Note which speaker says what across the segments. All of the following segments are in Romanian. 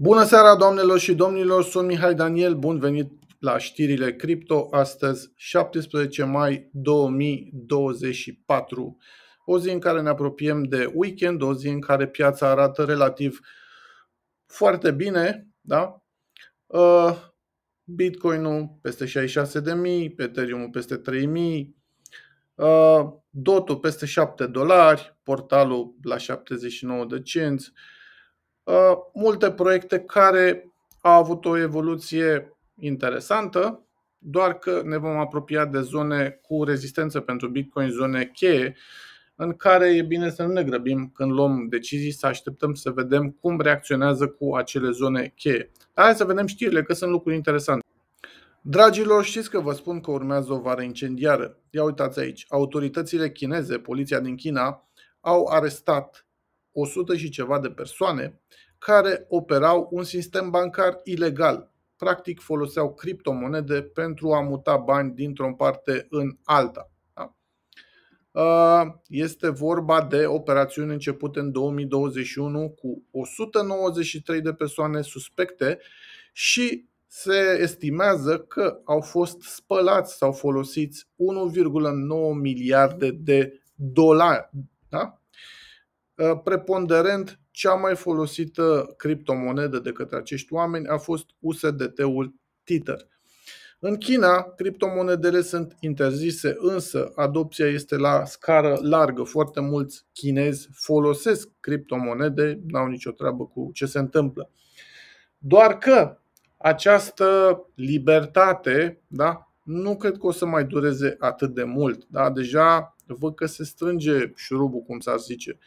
Speaker 1: Bună seara, doamnelor și domnilor! Sunt Mihai Daniel, bun venit la știrile cripto astăzi, 17 mai 2024. O zi în care ne apropiem de weekend, o zi în care piața arată relativ foarte bine, da? Uh, Bitcoin-ul peste 66.000, Ethereum-ul peste 3.000, uh, Dotul peste 7 dolari, portalul la 79 de cenți, Uh, multe proiecte care au avut o evoluție interesantă, doar că ne vom apropia de zone cu rezistență pentru Bitcoin, zone cheie, în care e bine să nu ne grăbim când luăm decizii, să așteptăm să vedem cum reacționează cu acele zone cheie. Hai să vedem știrile, că sunt lucruri interesante. Dragilor, știți că vă spun că urmează o vară incendiară. Ia uitați aici, autoritățile chineze, poliția din China, au arestat 100 și ceva de persoane care operau un sistem bancar ilegal. Practic foloseau criptomonede pentru a muta bani dintr-o parte în alta. Da? Este vorba de operațiuni începute în 2021 cu 193 de persoane suspecte și se estimează că au fost spălați sau folosiți 1,9 miliarde de dolari. Da? Uh, preponderent cea mai folosită criptomonedă de către acești oameni a fost USDT-ul Tether. În China, criptomonedele sunt interzise, însă adopția este la scară largă. Foarte mulți chinezi folosesc criptomonede, n-au nicio treabă cu ce se întâmplă. Doar că această libertate da, nu cred că o să mai dureze atât de mult. Da? Deja văd că se strânge șurubul, cum s-ar zice.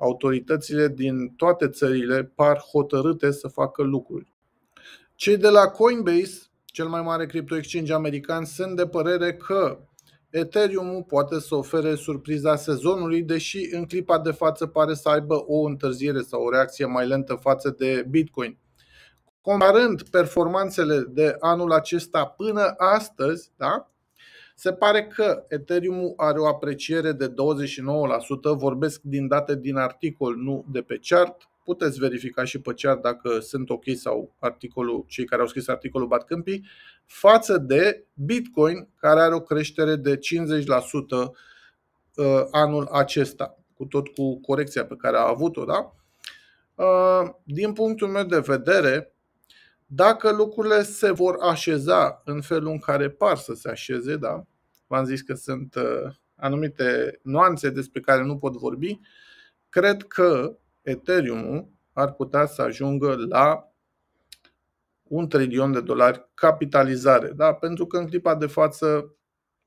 Speaker 1: Autoritățile din toate țările par hotărâte să facă lucruri. Cei de la Coinbase, cel mai mare crypto exchange american, sunt de părere că Ethereum poate să ofere surpriza sezonului, deși în clipa de față pare să aibă o întârziere sau o reacție mai lentă față de Bitcoin. Comparând performanțele de anul acesta până astăzi, da? Se pare că Ethereum are o apreciere de 29%, vorbesc din date din articol, nu de pe chart. Puteți verifica și pe chart dacă sunt ok sau articolul, cei care au scris articolul bat câmpii, față de Bitcoin, care are o creștere de 50% uh, anul acesta, cu tot cu corecția pe care a avut-o, da? Uh, din punctul meu de vedere, dacă lucrurile se vor așeza în felul în care par să se așeze, da, v-am zis că sunt uh, anumite nuanțe despre care nu pot vorbi, cred că Ethereum ar putea să ajungă la un trilion de dolari capitalizare, da? pentru că în clipa de față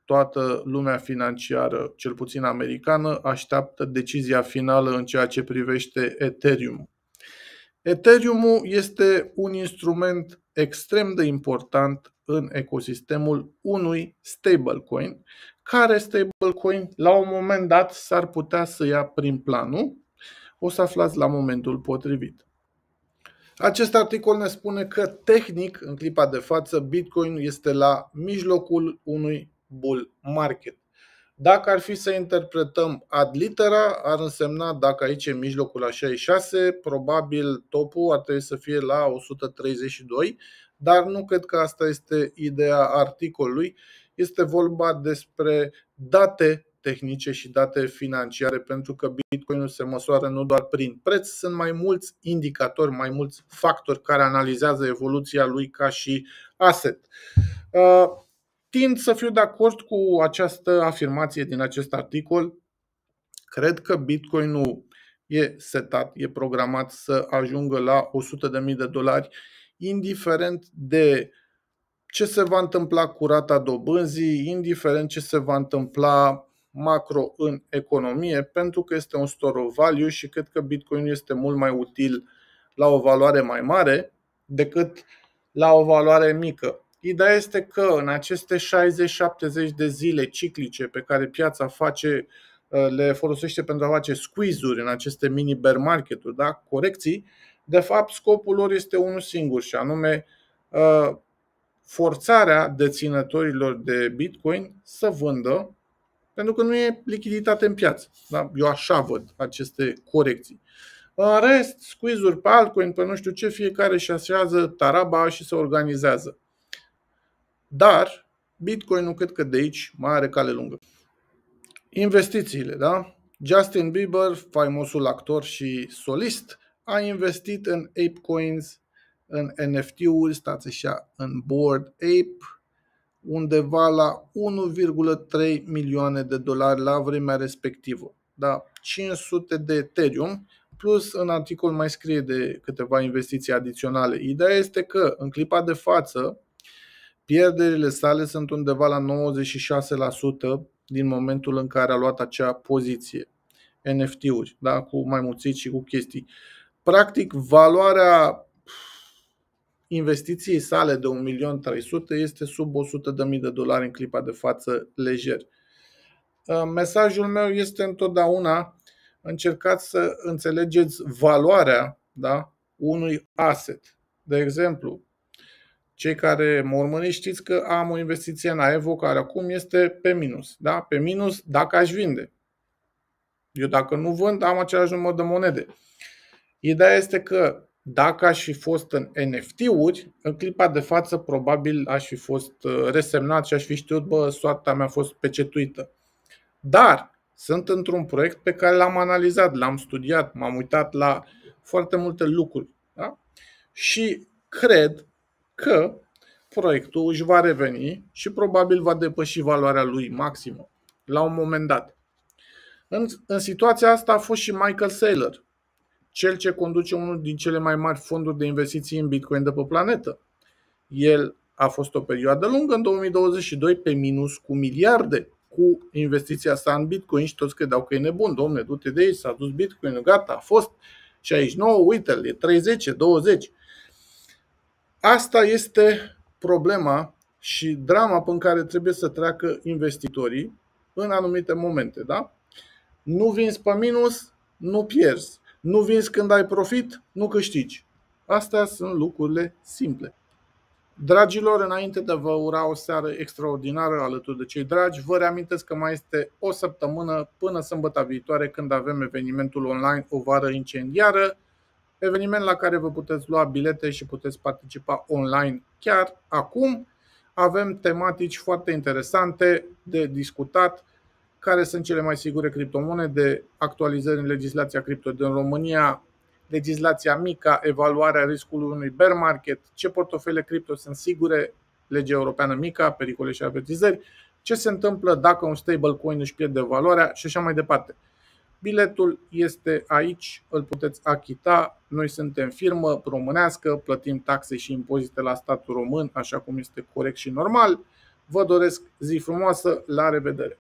Speaker 1: toată lumea financiară, cel puțin americană, așteaptă decizia finală în ceea ce privește Ethereum. Ethereum este un instrument extrem de important în ecosistemul unui stablecoin, care stablecoin la un moment dat s-ar putea să ia prin planul. O să aflați la momentul potrivit. Acest articol ne spune că tehnic, în clipa de față, Bitcoin este la mijlocul unui bull market. Dacă ar fi să interpretăm ad litera, ar însemna dacă aici e mijlocul la 66, probabil topul ar trebui să fie la 132, dar nu cred că asta este ideea articolului. Este vorba despre date tehnice și date financiare, pentru că Bitcoinul se măsoară nu doar prin preț, sunt mai mulți indicatori, mai mulți factori care analizează evoluția lui ca și asset. Uh, Tind să fiu de acord cu această afirmație din acest articol. Cred că Bitcoin Bitcoin-ul e setat, e programat să ajungă la 100.000 de dolari, indiferent de ce se va întâmpla cu rata dobânzii, indiferent ce se va întâmpla macro în economie, pentru că este un store of value și cred că Bitcoin este mult mai util la o valoare mai mare decât la o valoare mică. Ideea este că în aceste 60-70 de zile ciclice pe care piața face, uh, le folosește pentru a face squeeze-uri în aceste mini bear market-uri, da? corecții, de fapt scopul lor este unul singur și anume uh, forțarea deținătorilor de Bitcoin să vândă pentru că nu e lichiditate în piață. Da? Eu așa văd aceste corecții. În rest, squeeze-uri pe altcoin, pe nu știu ce, fiecare și așează taraba și se organizează. Dar bitcoin nu cred că de aici mai are cale lungă. Investițiile, da? Justin Bieber, faimosul actor și solist, a investit în ApeCoins, în NFT-uri, stați așa, în Board Ape, undeva la 1,3 milioane de dolari la vremea respectivă. Da, 500 de Ethereum, plus în articol mai scrie de câteva investiții adiționale. Ideea este că în clipa de față Pierderile sale sunt undeva la 96% din momentul în care a luat acea poziție. NFT-uri, da? cu mai mulți și cu chestii. Practic, valoarea investiției sale de 1.300.000 este sub 100.000 de dolari în clipa de față lejer. Ă, mesajul meu este întotdeauna încercați să înțelegeți valoarea da, unui asset. De exemplu, cei care mă urmăriți știți că am o investiție în AEVO care acum este pe minus. Da? Pe minus dacă aș vinde. Eu dacă nu vând, am același număr de monede. Ideea este că dacă aș fi fost în NFT-uri, în clipa de față probabil aș fi fost uh, resemnat și aș fi știut, bă, soarta mea a fost pecetuită. Dar sunt într-un proiect pe care l-am analizat, l-am studiat, m-am uitat la foarte multe lucruri. Da? Și cred că proiectul își va reveni și probabil va depăși valoarea lui maximă la un moment dat. În, în situația asta a fost și Michael Saylor, cel ce conduce unul din cele mai mari fonduri de investiții în Bitcoin de pe planetă. El a fost o perioadă lungă în 2022 pe minus cu miliarde cu investiția sa în Bitcoin și toți credeau că e nebun. Domne, du-te de aici, s-a dus Bitcoin, gata, a fost și aici nouă, uite-l, e 30, 20. Asta este problema și drama pe care trebuie să treacă investitorii în anumite momente. Da? Nu vinzi pe minus, nu pierzi. Nu vinzi când ai profit, nu câștigi. Astea sunt lucrurile simple. Dragilor, înainte de vă ura o seară extraordinară alături de cei dragi, vă reamintesc că mai este o săptămână până sâmbătă viitoare când avem evenimentul online O vară incendiară eveniment la care vă puteți lua bilete și puteți participa online chiar acum. Avem tematici foarte interesante de discutat, care sunt cele mai sigure criptomonede, actualizări în legislația cripto din România, legislația mică, evaluarea riscului unui bear market, ce portofele cripto sunt sigure, legea europeană mică, pericole și avertizări, ce se întâmplă dacă un stablecoin își pierde valoarea și așa mai departe. Biletul este aici, îl puteți achita. Noi suntem firmă românească, plătim taxe și impozite la statul român, așa cum este corect și normal. Vă doresc zi frumoasă, la revedere!